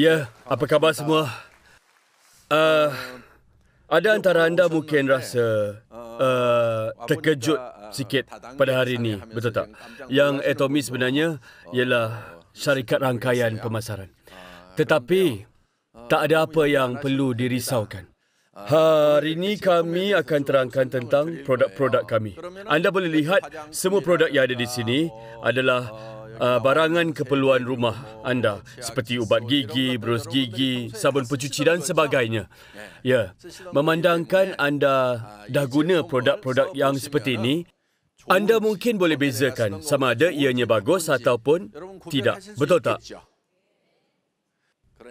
Ya, apa khabar semua? Uh, ada antara anda mungkin rasa uh, terkejut sikit pada hari ini, betul tak? Yang Atomi sebenarnya ialah syarikat rangkaian pemasaran. Tetapi, tak ada apa yang perlu dirisaukan. Hari ini kami akan terangkan tentang produk-produk kami. Anda boleh lihat semua produk yang ada di sini adalah uh, barangan keperluan rumah anda seperti ubat gigi, berus gigi, sabun pencuci dan sebagainya. Ya, memandangkan anda dah guna produk-produk yang seperti ini, anda mungkin boleh bezakan sama ada ianya bagus ataupun tidak. Betul tak?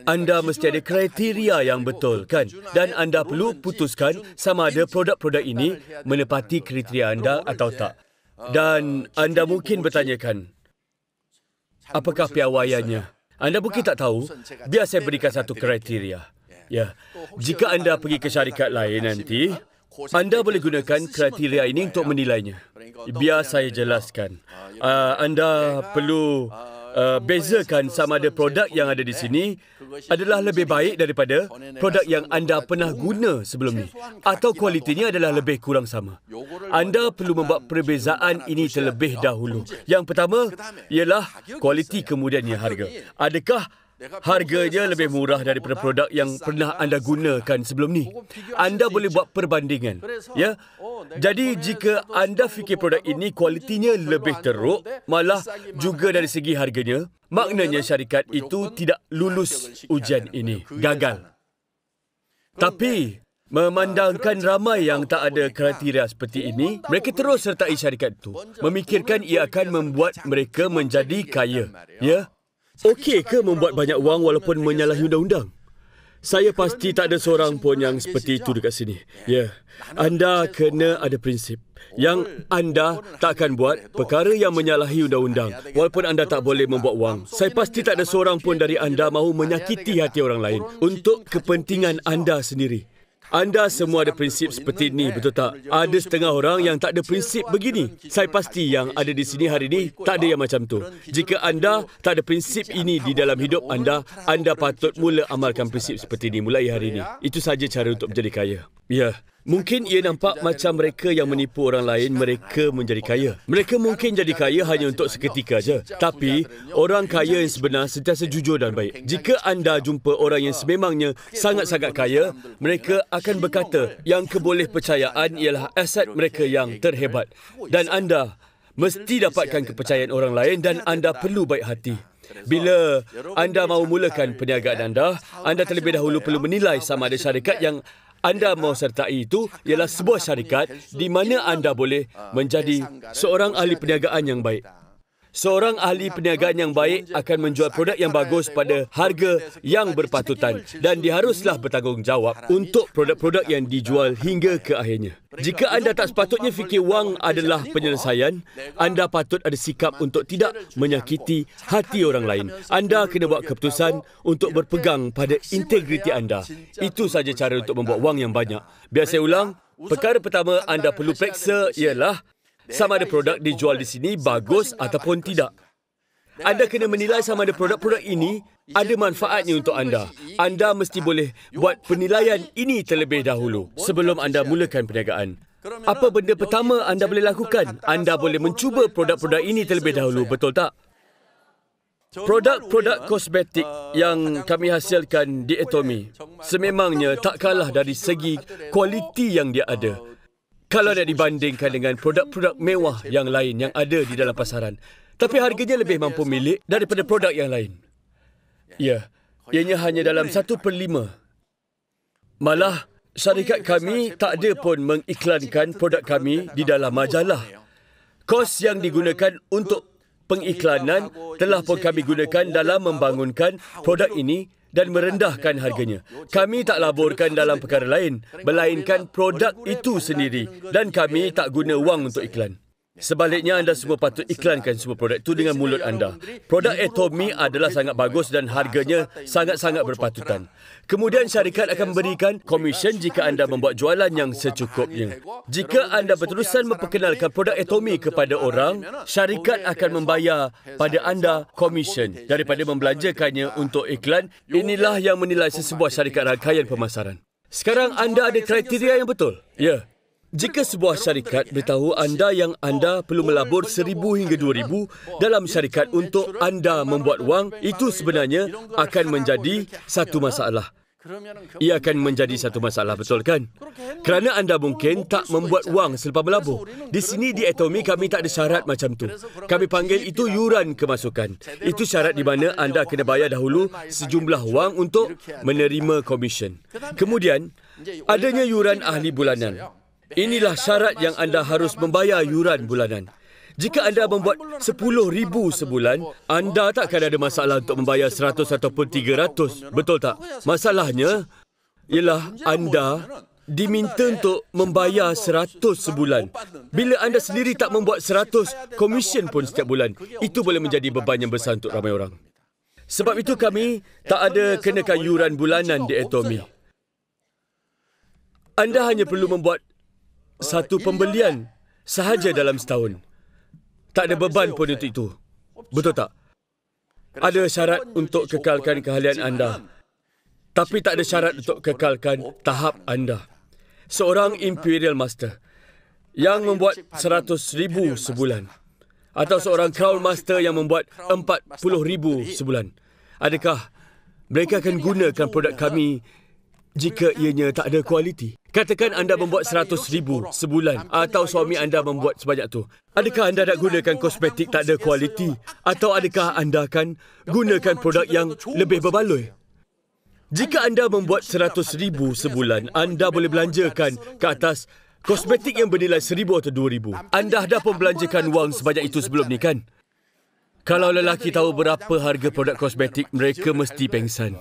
Anda mesti ada kriteria yang betul, kan? Dan anda perlu putuskan sama ada produk-produk ini menepati kriteria anda atau tak. Dan anda mungkin bertanyakan, Apakah piawaiannya? Anda mungkin tak tahu. Biar saya berikan satu kriteria. Ya, jika anda pergi ke syarikat lain nanti, anda boleh gunakan kriteria ini untuk menilainya. Biar saya jelaskan. Uh, anda perlu uh, bezakan sama ada produk yang ada di sini adalah lebih baik daripada produk yang anda pernah guna sebelum ini atau kualitinya adalah lebih kurang sama. Anda perlu membuat perbezaan ini terlebih dahulu. Yang pertama ialah kualiti kemudiannya harga. Adakah Harganya lebih murah daripada produk yang pernah anda gunakan sebelum ni. Anda boleh buat perbandingan. Ya. Jadi jika anda fikir produk ini kualitinya lebih teruk, malah juga dari segi harganya, maknanya syarikat itu tidak lulus ujian ini, gagal. Tapi Memandangkan ramai yang tak ada kriteria seperti ini, mereka terus sertai syarikat itu. Memikirkan ia akan membuat mereka menjadi kaya. Ya, Okey ke membuat banyak wang walaupun menyalahi undang-undang? Saya pasti tak ada seorang pun yang seperti itu dekat sini. Ya, anda kena ada prinsip. Yang anda tak akan buat perkara yang menyalahi undang-undang walaupun anda tak boleh membuat wang. Saya pasti tak ada seorang pun dari anda mahu menyakiti hati orang lain untuk kepentingan anda sendiri. Anda semua ada prinsip seperti ini, betul tak? Ada setengah orang yang tak ada prinsip begini. Saya pasti yang ada di sini hari ini tak ada yang macam tu. Jika anda tak ada prinsip ini di dalam hidup anda, anda patut mula amalkan prinsip seperti ini mulai hari ini. Itu saja cara untuk menjadi kaya. Ya, mungkin ia nampak macam mereka yang menipu orang lain, mereka menjadi kaya. Mereka mungkin jadi kaya hanya untuk seketika saja. Tapi, orang kaya yang sebenar sentiasa jujur dan baik. Jika anda jumpa orang yang sememangnya sangat-sangat kaya, mereka akan berkata yang keboleh percayaan ialah aset mereka yang terhebat. Dan anda mesti dapatkan kepercayaan orang lain dan anda perlu baik hati. Bila anda mahu mulakan perniagaan anda, anda terlebih dahulu perlu menilai sama ada syarikat yang anda mahu sertai itu ialah sebuah syarikat di mana anda boleh menjadi seorang ahli perniagaan yang baik. Seorang ahli perniagaan yang baik akan menjual produk yang bagus pada harga yang berpatutan dan diharuslah bertanggungjawab untuk produk-produk yang dijual hingga ke akhirnya. Jika anda tak sepatutnya fikir wang adalah penyelesaian, anda patut ada sikap untuk tidak menyakiti hati orang lain. Anda kena buat keputusan untuk berpegang pada integriti anda. Itu saja cara untuk membuat wang yang banyak. Biasa ulang, perkara pertama anda perlu periksa ialah sama ada produk dijual di sini bagus ataupun tidak. Anda kena menilai sama ada produk-produk ini ada manfaatnya untuk anda. Anda mesti boleh buat penilaian ini terlebih dahulu sebelum anda mulakan perniagaan. Apa benda pertama anda boleh lakukan? Anda boleh mencuba produk-produk ini terlebih dahulu, betul tak? Produk-produk kosmetik yang kami hasilkan di Atomy sememangnya tak kalah dari segi kualiti yang dia ada kalau nak dibandingkan dengan produk-produk mewah yang lain yang ada di dalam pasaran. Tapi harganya lebih mampu milik daripada produk yang lain. Ya, ianya hanya dalam satu per lima. Malah, syarikat kami tak ada pun mengiklankan produk kami di dalam majalah. Kos yang digunakan untuk pengiklanan telah pun kami gunakan dalam membangunkan produk ini dan merendahkan harganya. Kami tak laburkan dalam perkara lain, melainkan lah. produk itu sendiri dan kami eh, tak guna wang lah, untuk iklan. Sebaliknya, anda semua patut iklankan semua produk itu dengan mulut anda. Produk Atomy adalah sangat bagus dan harganya sangat-sangat berpatutan. Kemudian syarikat akan memberikan komisen jika anda membuat jualan yang secukupnya. Jika anda berterusan memperkenalkan produk Atomy kepada orang, syarikat akan membayar pada anda komisen daripada membelanjakannya untuk iklan. Inilah yang menilai sesebuah syarikat rangkaian pemasaran. Sekarang anda ada kriteria yang betul? Ya. Yeah. Jika sebuah syarikat beritahu anda yang anda perlu melabur seribu hingga dua ribu dalam syarikat untuk anda membuat wang, itu sebenarnya akan menjadi satu masalah. Ia akan menjadi satu masalah, betul kan? Kerana anda mungkin tak membuat wang selepas melabur. Di sini di Atomi kami tak ada syarat macam tu. Kami panggil itu yuran kemasukan. Itu syarat di mana anda kena bayar dahulu sejumlah wang untuk menerima komisen. Kemudian, adanya yuran ahli bulanan. Inilah syarat yang anda harus membayar yuran bulanan. Jika anda membuat RM10,000 sebulan, anda takkan ada masalah untuk membayar RM100 ataupun RM300. Betul tak? Masalahnya ialah anda diminta untuk membayar RM100 sebulan. Bila anda sendiri tak membuat RM100 komisen pun setiap bulan, itu boleh menjadi beban yang besar untuk ramai orang. Sebab itu kami tak ada kenakan yuran bulanan di Atomi. Anda hanya perlu membuat satu pembelian sahaja dalam setahun. Tak ada beban pun untuk itu. Betul tak? Ada syarat untuk kekalkan keahlian anda. Tapi tak ada syarat untuk kekalkan tahap anda. Seorang Imperial Master yang membuat seratus ribu sebulan atau seorang Crown Master yang membuat empat puluh ribu sebulan. Ah. Adakah mereka akan gunakan produk lah. kami jika ianya tak ada kualiti? Katakan anda membuat RM100,000 sebulan atau suami anda membuat sebanyak tu. Adakah anda nak gunakan kosmetik tak ada kualiti atau adakah anda akan gunakan produk yang lebih berbaloi? Jika anda membuat RM100,000 sebulan, anda boleh belanjakan ke atas kosmetik yang bernilai RM1,000 atau RM2,000. Anda dah pun belanjakan wang sebanyak itu sebelum ni kan? Kalau lelaki tahu berapa harga produk kosmetik, mereka mesti pengsan.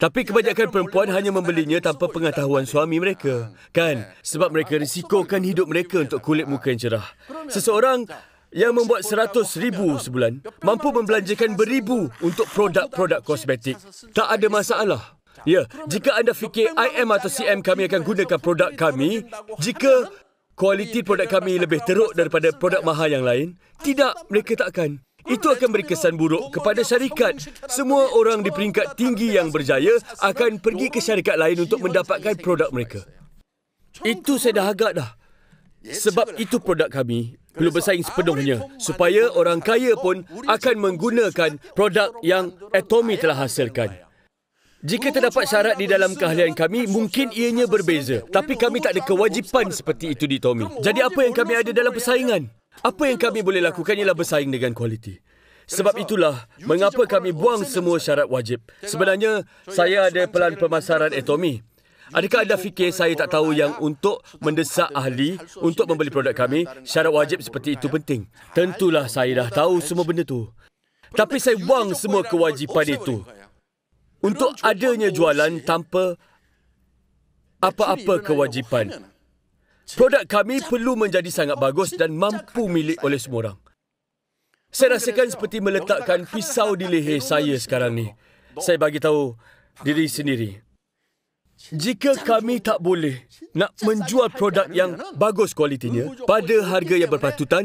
Tapi kebanyakan perempuan hanya membelinya tanpa pengetahuan suami mereka. Ah, kan? Eh. Sebab mereka risikokan hidup mereka untuk kulit muka yang cerah. Seseorang yang membuat seratus ribu sebulan mampu membelanjakan beribu untuk produk-produk kosmetik. Tak ada masalah. Ya, jika anda fikir IM atau CM kami akan gunakan produk kami, jika kualiti produk kami lebih teruk daripada produk mahal yang lain, tidak, mereka tak akan. Itu akan beri kesan buruk kepada syarikat. Semua orang di peringkat tinggi yang berjaya akan pergi ke syarikat lain untuk mendapatkan produk mereka. Itu saya dah agak dah. Sebab itu produk kami perlu bersaing sepenuhnya supaya orang kaya pun akan menggunakan produk yang Atomi telah hasilkan. Jika terdapat syarat di dalam keahlian kami, mungkin ianya berbeza. Tapi kami tak ada kewajipan seperti itu di Tommy. Jadi apa yang kami ada dalam persaingan? Apa yang kami boleh lakukan ialah bersaing dengan kualiti. Sebab itulah mengapa kami buang semua syarat wajib. Sebenarnya, saya ada pelan pemasaran etomi. Adakah anda fikir saya tak tahu yang untuk mendesak ahli untuk membeli produk kami, syarat wajib seperti itu penting? Tentulah saya dah tahu semua benda tu. Tapi saya buang semua kewajipan itu. Untuk adanya jualan tanpa apa-apa kewajipan. Produk kami perlu menjadi sangat bagus dan mampu milik oleh semua orang. Saya rasakan seperti meletakkan pisau di leher saya sekarang ni. Saya bagi tahu diri sendiri. Jika kami tak boleh nak menjual produk yang bagus kualitinya pada harga yang berpatutan,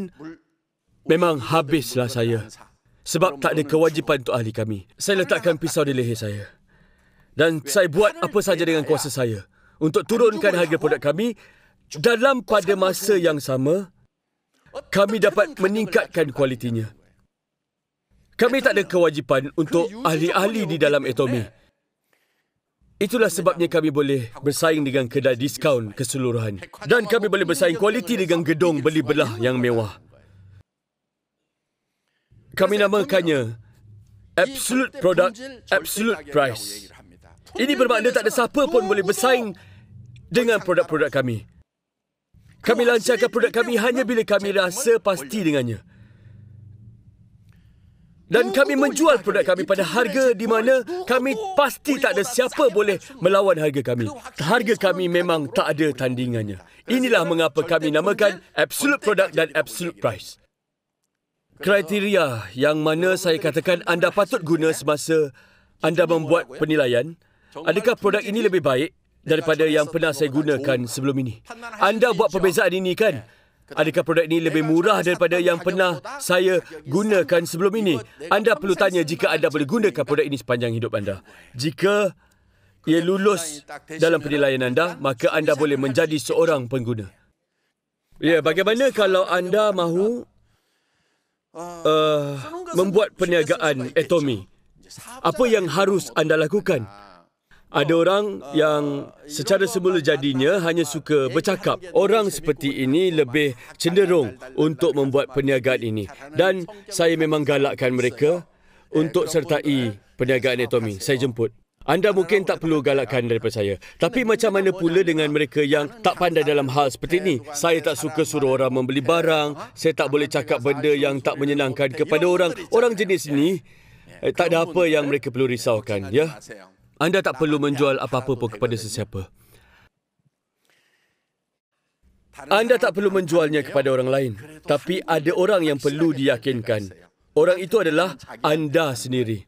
memang habislah saya. Sebab tak ada kewajipan untuk ahli kami. Saya letakkan pisau di leher saya. Dan saya buat apa saja dengan kuasa saya untuk turunkan harga produk kami dalam pada masa yang sama, kami dapat meningkatkan kualitinya. Kami tak ada kewajipan untuk ahli-ahli di dalam atomi. Itulah sebabnya kami boleh bersaing dengan kedai diskaun keseluruhan. Dan kami boleh bersaing kualiti dengan gedung beli belah yang mewah. Kami namakannya Absolute Product, Absolute Price. Ini bermakna tak ada siapa pun boleh bersaing dengan produk-produk kami. Kami lancarkan produk kami hanya bila kami rasa pasti dengannya. Dan kami menjual produk kami pada harga di mana kami pasti tak ada siapa boleh melawan harga kami. Harga kami memang tak ada tandingannya. Inilah mengapa kami namakan Absolute Product dan Absolute Price. Kriteria yang mana saya katakan anda patut guna eh? semasa anda membuat eh? penilaian, adakah produk ini lebih baik daripada yang pernah saya gunakan sebelum ini. Anda buat kan? perbezaan ini kan? Adakah produk ini lebih murah daripada yang pernah saya gunakan sebelum ini? Anda perlu tanya jika anda boleh gunakan produk kan? ini sepanjang hidup anda. Jika ia lulus dalam penilaian anda, kan? maka anda boleh menjadi seorang pengguna. Ya, bagaimana kalau anda mahu uh, membuat perniagaan atomi? Apa yang harus anda lakukan? Ada orang yang secara semula jadinya hanya suka bercakap. Orang seperti ini lebih cenderung untuk membuat perniagaan ini. Dan saya memang galakkan mereka untuk sertai perniagaan anatomi. Saya jemput. Anda mungkin tak perlu galakkan daripada saya. Tapi macam mana pula dengan mereka yang tak pandai dalam hal seperti ini? Saya tak suka suruh orang membeli barang. Saya tak boleh cakap benda yang tak menyenangkan kepada orang. Orang jenis ini, eh, tak ada apa yang mereka perlu risaukan. Ya? Anda tak perlu menjual apa-apa pun kepada sesiapa. Anda tak perlu menjualnya ya. kepada orang lain. Tapi ada orang yang perlu diyakinkan. Orang itu adalah anda sendiri.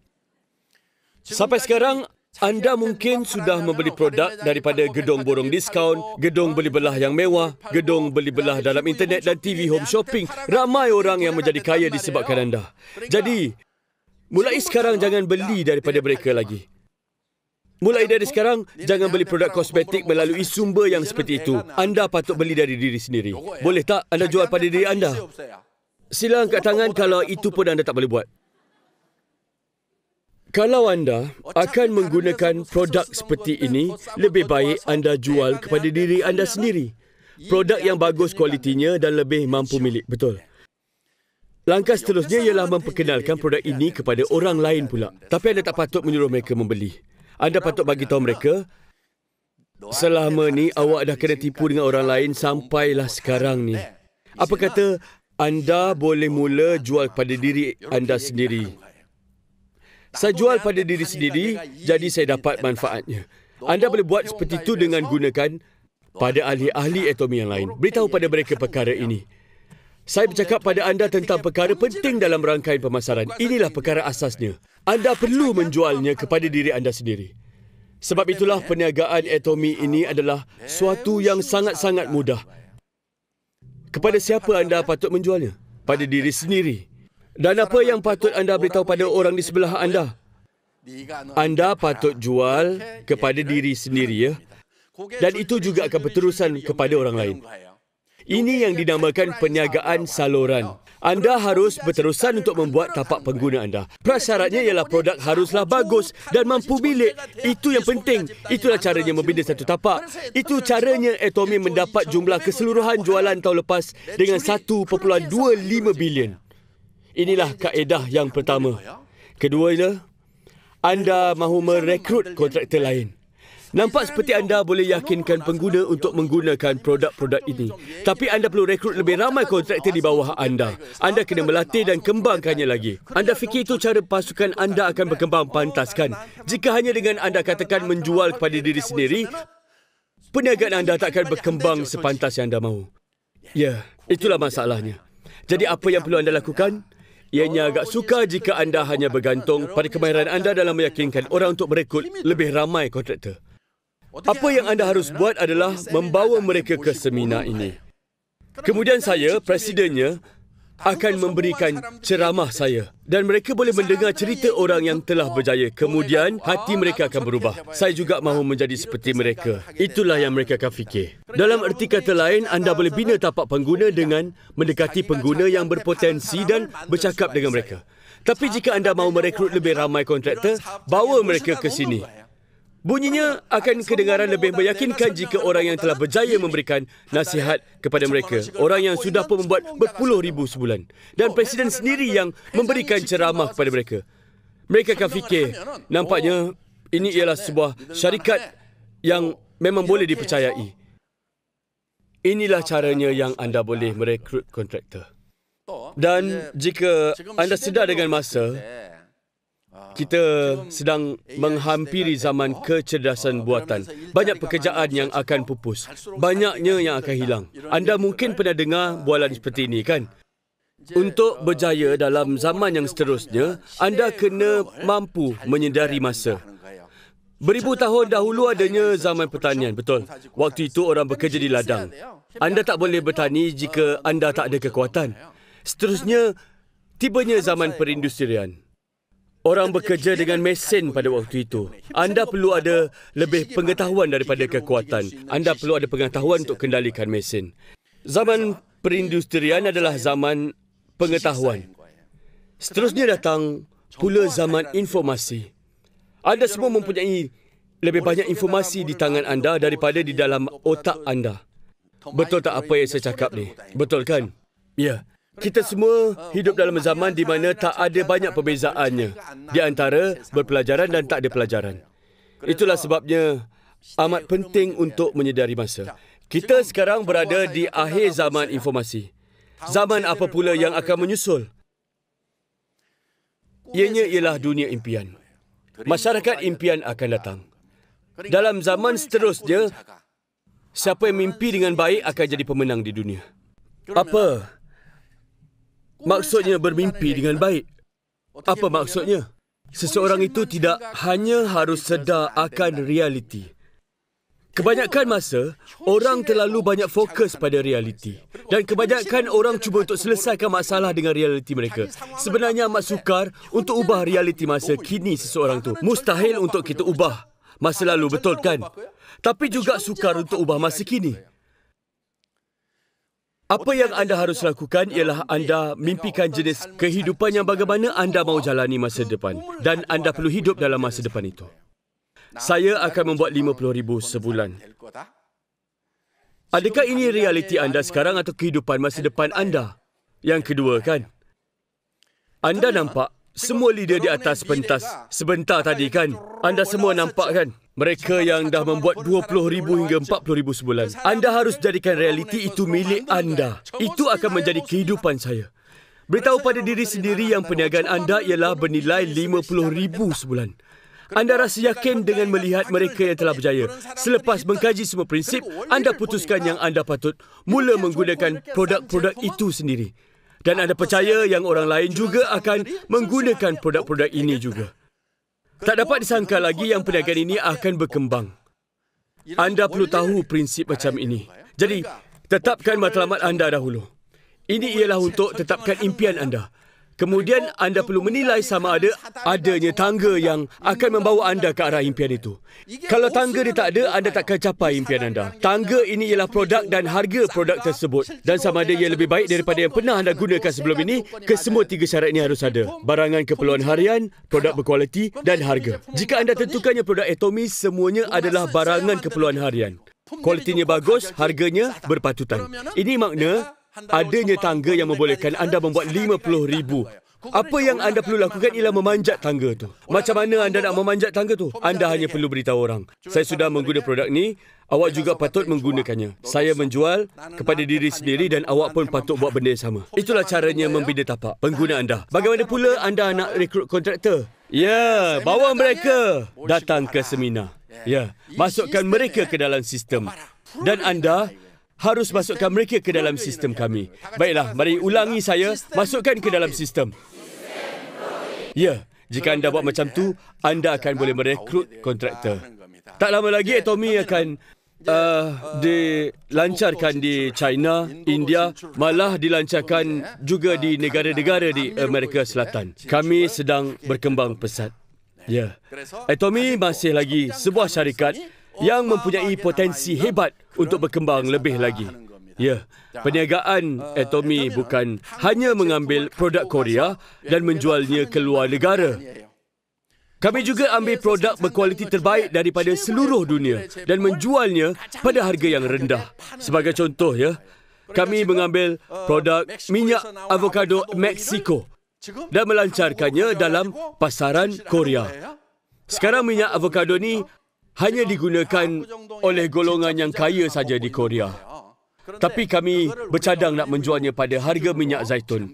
Sampai sekarang, anda mungkin sudah membeli produk daripada gedung borong diskaun, gedung beli belah yang mewah, gedung beli belah dalam internet dan TV home shopping. Ramai orang yang menjadi kaya disebabkan anda. Jadi, mulai sekarang jangan beli daripada mereka lagi. Mulai dari sekarang, jangan beli produk kosmetik melalui sumber yang seperti itu. Anda patut beli dari diri sendiri. Eh? Boleh tak anda jual pada diri anda? Sila angkat tangan kalau itu pun anda tak boleh buat. Kalau anda oh, akan menggunakan produk seperti ini, lebih baik anda eh, jual kepada diri anda sendiri. Produk yang bagus kualitinya dan lebih mampu milik, betul? Langkah seterusnya ialah memperkenalkan produk ini kepada orang lain pula. Tapi anda tak patut menyuruh mereka membeli. Anda patut bagi tahu mereka. Selama ni awak dah kena tipu dengan orang lain sampailah sekarang ni. Apa kata anda boleh mula jual pada diri anda sendiri? Saya jual pada diri sendiri jadi saya dapat manfaatnya. Anda boleh buat seperti itu dengan gunakan pada ahli-ahli atomi yang lain. Beritahu pada mereka perkara ini. Saya bercakap pada anda tentang perkara penting dalam rangkaian pemasaran. Inilah perkara asasnya. Anda perlu menjualnya kepada diri anda sendiri. Sebab itulah perniagaan atomi ini adalah suatu yang sangat-sangat mudah. Kepada siapa anda patut menjualnya? Pada diri sendiri. Dan apa yang patut anda beritahu pada orang di sebelah anda? Anda patut jual kepada diri sendiri ya. Dan itu juga akan berterusan kepada orang lain. Ini yang dinamakan perniagaan saluran. Anda harus berterusan untuk membuat tapak pengguna anda. Prasyaratnya ialah produk haruslah bagus dan mampu bilik. Itu yang penting. Itulah caranya membina satu tapak. Itu caranya Atomy mendapat jumlah keseluruhan jualan tahun lepas dengan 1.25 bilion. Inilah kaedah yang pertama. Kedua ialah anda mahu merekrut kontraktor lain. Nampak seperti anda boleh yakinkan pengguna untuk menggunakan produk-produk ini. Tapi anda perlu rekrut lebih ramai kontraktor di bawah anda. Anda kena melatih dan kembangkannya lagi. Anda fikir itu cara pasukan anda akan berkembang pantas kan? Jika hanya dengan anda katakan menjual kepada diri sendiri, perniagaan anda tak akan berkembang sepantas yang anda mahu. Ya, itulah masalahnya. Jadi apa yang perlu anda lakukan? Ianya agak suka jika anda hanya bergantung pada kemahiran anda dalam meyakinkan orang untuk merekrut lebih ramai kontraktor. Apa yang anda harus buat adalah membawa mereka ke seminar ini. Kemudian saya, presidennya, akan memberikan ceramah saya. Dan mereka boleh mendengar cerita orang yang telah berjaya. Kemudian, hati mereka akan berubah. Saya juga mahu menjadi seperti mereka. Itulah yang mereka akan fikir. Dalam erti kata lain, anda boleh bina tapak pengguna dengan mendekati pengguna yang berpotensi dan bercakap dengan mereka. Tapi jika anda mahu merekrut lebih ramai kontraktor, bawa mereka ke sini. Bunyinya akan kedengaran lebih meyakinkan jika orang yang telah berjaya memberikan nasihat kepada mereka. Orang yang sudah pun membuat berpuluh ribu sebulan. Dan presiden sendiri yang memberikan ceramah kepada mereka. Mereka akan fikir, nampaknya ini ialah sebuah syarikat yang memang boleh dipercayai. Inilah caranya yang anda boleh merekrut kontraktor. Dan jika anda sedar dengan masa, kita sedang menghampiri zaman kecerdasan buatan. Banyak pekerjaan yang akan pupus. Banyaknya yang akan hilang. Anda mungkin pernah dengar bualan seperti ini, kan? Untuk berjaya dalam zaman yang seterusnya, anda kena mampu menyedari masa. Beribu tahun dahulu adanya zaman pertanian, betul. Waktu itu orang bekerja di ladang. Anda tak boleh bertani jika anda tak ada kekuatan. Seterusnya, tibanya zaman perindustrian. Orang bekerja dengan mesin pada waktu itu. Anda perlu ada lebih pengetahuan daripada kekuatan. Anda perlu ada pengetahuan untuk kendalikan mesin. Zaman perindustrian adalah zaman pengetahuan. Seterusnya datang pula zaman informasi. Anda semua mempunyai lebih banyak informasi di tangan anda daripada di dalam otak anda. Betul tak apa yang saya cakap ni? Betul kan? Ya. Yeah. Kita semua eh, hidup dalam zaman di mana tak ada banyak perbezaannya di antara berpelajaran dan tak ada pelajaran. Itulah sebabnya amat penting untuk menyedari masa. Kita sekarang berada di akhir zaman informasi. Zaman apa pula yang akan menyusul? Ianya ialah dunia impian. Masyarakat impian akan datang. Dalam zaman seterusnya, siapa yang mimpi dengan baik akan jadi pemenang di dunia. Apa Maksudnya bermimpi dengan baik. Apa maksudnya? Seseorang itu tidak hanya harus sedar akan realiti. Kebanyakan masa, orang terlalu banyak fokus pada realiti. Dan kebanyakan orang cuba untuk selesaikan masalah dengan realiti mereka. Sebenarnya amat sukar untuk ubah realiti masa kini seseorang itu. Mustahil untuk kita ubah masa lalu, betul kan? Tapi juga sukar untuk ubah masa kini. Apa yang anda harus lakukan ialah anda mimpikan jenis kehidupan yang bagaimana anda mahu jalani masa depan dan anda perlu hidup dalam masa depan itu. Saya akan membuat 50,000 sebulan. Adakah ini realiti anda sekarang atau kehidupan masa depan anda? Yang kedua kan? Anda nampak semua leader di atas pentas sebentar tadi kan? Anda semua nampak kan? Mereka yang dah membuat 20,000 hingga 40,000 sebulan. Anda harus jadikan realiti itu milik anda. Itu akan menjadi kehidupan saya. Beritahu pada diri sendiri yang perniagaan anda ialah bernilai 50,000 sebulan. Anda rasa yakin dengan melihat mereka yang telah berjaya. Selepas mengkaji semua prinsip, anda putuskan yang anda patut mula menggunakan produk-produk itu sendiri. Dan anda percaya yang orang lain juga akan menggunakan produk-produk ini juga. Tak dapat disangka lagi yang perniagaan ini akan berkembang. Anda perlu tahu prinsip macam ini. Jadi, tetapkan matlamat anda dahulu. Ini ialah untuk tetapkan impian anda. Kemudian anda perlu menilai sama ada adanya tangga yang akan membawa anda ke arah impian itu. Kalau tangga dia tak ada, anda takkan capai impian anda. Tangga ini ialah produk dan harga produk tersebut. Dan sama ada ia lebih baik daripada yang pernah anda gunakan sebelum ini, kesemua tiga syarat ini harus ada. Barangan keperluan harian, produk berkualiti dan harga. Jika anda tentukannya produk atomi, semuanya adalah barangan keperluan harian. Kualitinya bagus, harganya berpatutan. Ini makna Adanya tangga yang membolehkan anda membuat lima puluh ribu. Apa yang anda perlu lakukan ialah memanjat tangga tu. Macam mana anda nak memanjat tangga tu? Anda hanya perlu beritahu orang. Saya sudah menggunakan produk ni, awak juga patut menggunakannya. Saya menjual kepada diri sendiri dan awak pun patut buat benda yang sama. Itulah caranya membina tapak pengguna anda. Bagaimana pula anda nak rekrut kontraktor? Ya, bawa mereka datang ke seminar. Ya, masukkan mereka ke dalam sistem. Dan anda lah harus masukkan mereka ke dalam sistem kami. Baiklah, mari ulangi saya, masukkan ke dalam sistem. Ya, jika anda buat macam tu, anda akan boleh merekrut kontraktor. Tak lama lagi Atomi akan uh, dilancarkan di China, India, malah dilancarkan juga di negara-negara di Amerika Selatan. Kami sedang berkembang pesat. Ya. Atomi eh, masih lagi sebuah syarikat yang mempunyai potensi hebat untuk berkembang lebih lagi. Ya, perniagaan Atomi bukan hanya mengambil produk Korea dan menjualnya ke luar negara. Kami juga ambil produk berkualiti terbaik daripada seluruh dunia dan menjualnya pada harga yang rendah. Sebagai contoh ya, kami mengambil produk minyak avocado Mexico dan melancarkannya dalam pasaran Korea. Sekarang minyak avocado ini hanya digunakan oleh golongan yang kaya saja di Korea. Tapi kami bercadang nak menjualnya pada harga minyak zaitun.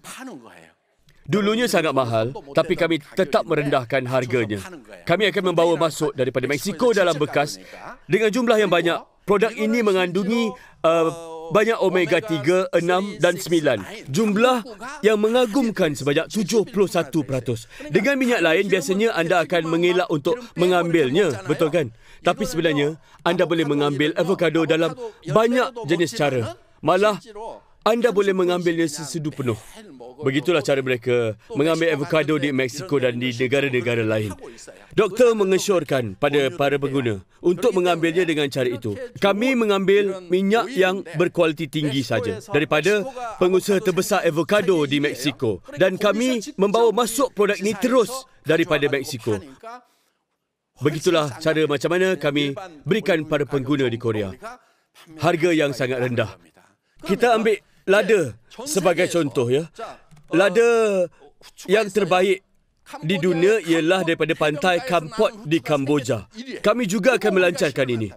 Dulunya sangat mahal, tapi kami tetap merendahkan harganya. Kami akan membawa masuk daripada Meksiko dalam bekas dengan jumlah yang banyak. Produk ini mengandungi uh, banyak omega 3, 6 dan 9. Jumlah yang mengagumkan sebanyak 71%. Dengan minyak lain, biasanya anda akan mengelak untuk mengambilnya. Betul kan? Tapi sebenarnya, anda boleh mengambil avocado dalam banyak jenis cara. Malah, anda boleh mengambilnya sesudu penuh. Begitulah cara mereka mengambil avocado di Mexico dan di negara-negara lain. Doktor mengesyorkan pada para pengguna untuk mengambilnya dengan cara itu. Kami mengambil minyak yang berkualiti tinggi saja daripada pengusaha terbesar avocado di Mexico dan kami membawa masuk produk ini terus daripada Mexico. Begitulah cara macam mana kami berikan pada pengguna di Korea. Harga yang sangat rendah. Kita ambil lada sebagai contoh ya. Lada yang terbaik di dunia ialah daripada pantai Kampot di Kamboja. Kami juga akan melancarkan ini.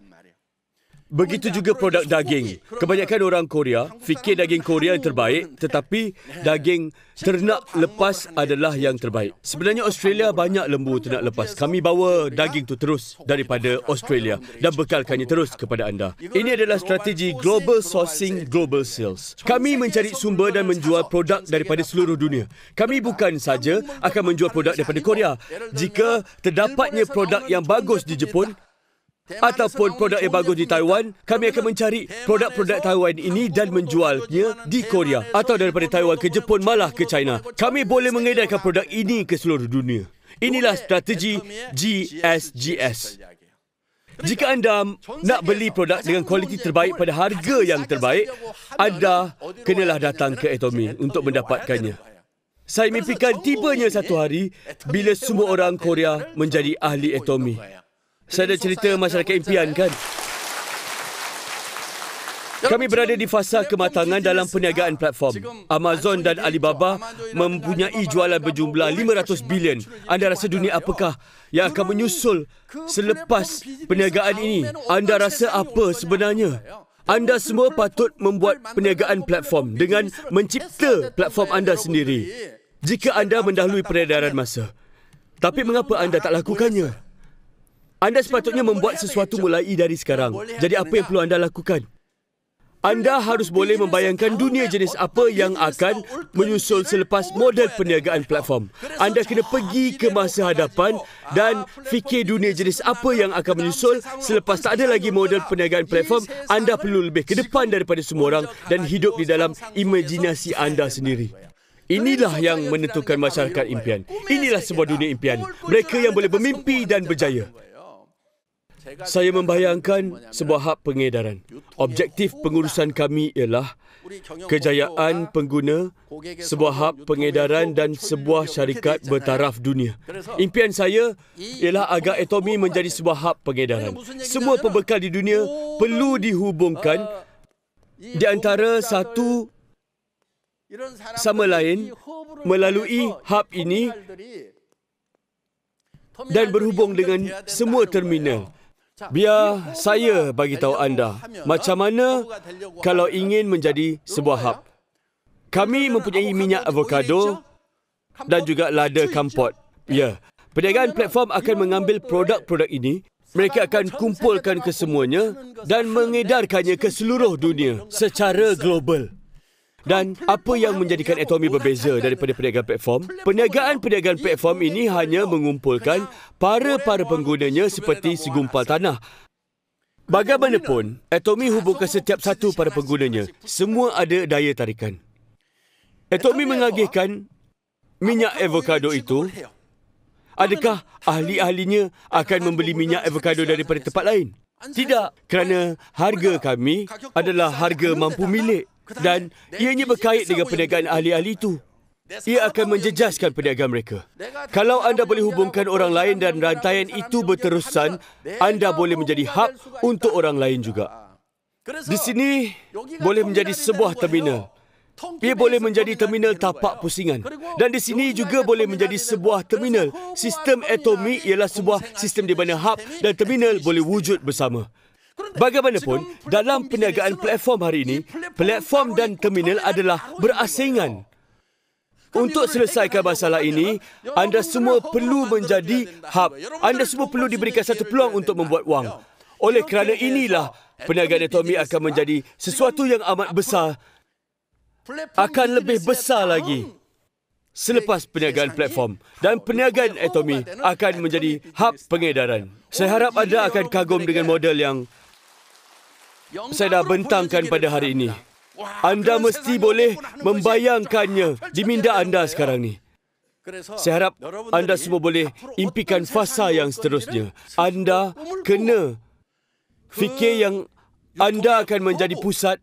Begitu juga produk daging. Kebanyakan orang Korea fikir daging Korea yang terbaik tetapi daging ternak lepas adalah yang terbaik. Sebenarnya Australia banyak lembu ternak lepas. Kami bawa daging itu terus daripada Australia dan bekalkannya terus kepada anda. Ini adalah strategi global sourcing, global sales. Kami mencari sumber dan menjual produk daripada seluruh dunia. Kami bukan saja akan menjual produk daripada Korea. Jika terdapatnya produk yang bagus di Jepun, Ataupun produk yang bagus di Taiwan, kami akan mencari produk-produk Taiwan ini dan menjualnya di Korea atau daripada Taiwan ke Jepun malah ke China. Kami boleh mengedarkan produk ini ke seluruh dunia. Inilah strategi ya? GSGS. Jika anda nak beli produk dengan kualiti terbaik pada harga yang terbaik, anda kenalah datang ke Atomy untuk mendapatkannya. Saya mimpikan tibanya satu ya. hari bila semua orang Korea menjadi ahli Atomy. Saya ada cerita masyarakat impian kan? Kami berada di fasa kematangan dalam perniagaan platform. Amazon dan Alibaba mempunyai jualan berjumlah 500 bilion. Anda rasa dunia apakah yang akan menyusul selepas perniagaan ini? Anda rasa apa sebenarnya? Anda semua patut membuat perniagaan platform dengan mencipta platform anda sendiri. Jika anda mendahului peredaran masa. Tapi mengapa anda tak lakukannya? Anda sepatutnya membuat sesuatu mulai dari sekarang. Jadi apa yang perlu anda lakukan? Anda harus boleh membayangkan dunia jenis apa yang akan menyusul selepas model perniagaan platform. Anda kena pergi ke masa hadapan dan fikir dunia jenis apa yang akan menyusul selepas tak ada lagi model perniagaan platform. Anda perlu lebih ke depan daripada semua orang dan hidup di dalam imajinasi anda sendiri. Inilah yang menentukan masyarakat impian. Inilah sebuah dunia impian. Mereka yang boleh bermimpi dan berjaya. Saya membayangkan sebuah hak pengedaran. Objektif pengurusan kami ialah kejayaan pengguna, sebuah hak pengedaran dan sebuah syarikat bertaraf dunia. Impian saya ialah agar Atomi menjadi sebuah hak pengedaran. Semua pembekal di dunia perlu dihubungkan di antara satu sama lain melalui hub ini dan berhubung dengan semua terminal. Biar saya bagi tahu anda macam mana kalau ingin menjadi sebuah hub. Kami mempunyai minyak avokado dan juga lada kampot. Ya, perniagaan platform akan mengambil produk-produk ini. Mereka akan kumpulkan kesemuanya dan mengedarkannya ke seluruh dunia secara global. Dan apa yang menjadikan Atomy berbeza daripada perniagaan platform? Perniagaan perniagaan platform ini hanya mengumpulkan para-para penggunanya seperti segumpal tanah. Bagaimanapun, Atomy hubungkan setiap satu para penggunanya. Semua ada daya tarikan. Atomy mengagihkan minyak avocado itu. Adakah ahli-ahlinya akan membeli minyak avocado daripada tempat lain? Tidak, kerana harga kami adalah harga mampu milik dan ianya berkait dengan perniagaan ahli-ahli itu. Ia akan menjejaskan perniagaan mereka. Kalau anda boleh hubungkan orang lain dan rantaian itu berterusan, anda boleh menjadi hub untuk orang lain juga. Ah, ah. Di sini boleh menjadi sebuah terminal. Ia boleh menjadi terminal tapak ya. pusingan. Dan di sini juga boleh menjadi sebuah terminal. Sistem atomik ialah sebuah sistem di mana hub dan terminal boleh wujud bersama. Bagaimanapun, dalam perniagaan platform hari ini, platform dan terminal adalah berasingan. Untuk selesaikan masalah ini, ya anda semua perlu menjadi hub. Anda semua perlu diberikan satu peluang untuk membuat wang. Oleh kerana inilah, perniagaan atomi akan menjadi sesuatu yang amat besar. Akan lebih besar lagi selepas perniagaan platform dan oh, perniagaan atomi oh, akan menjadi hub pengedaran. Saya oh, harap anda akan kagum dengan model yang saya dah bentangkan pada hari ini. Anda mesti boleh membayangkannya di minda anda sekarang ni. Saya harap anda semua boleh impikan fasa yang seterusnya. Anda kena fikir yang anda akan menjadi pusat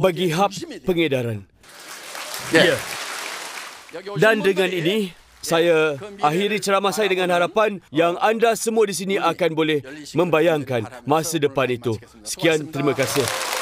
bagi hub pengedaran. Ya. ya. Dan dengan ini, eh? Saya akhiri ceramah saya dengan harapan yang anda semua di sini akan boleh membayangkan masa depan itu. Sekian, terima kasih.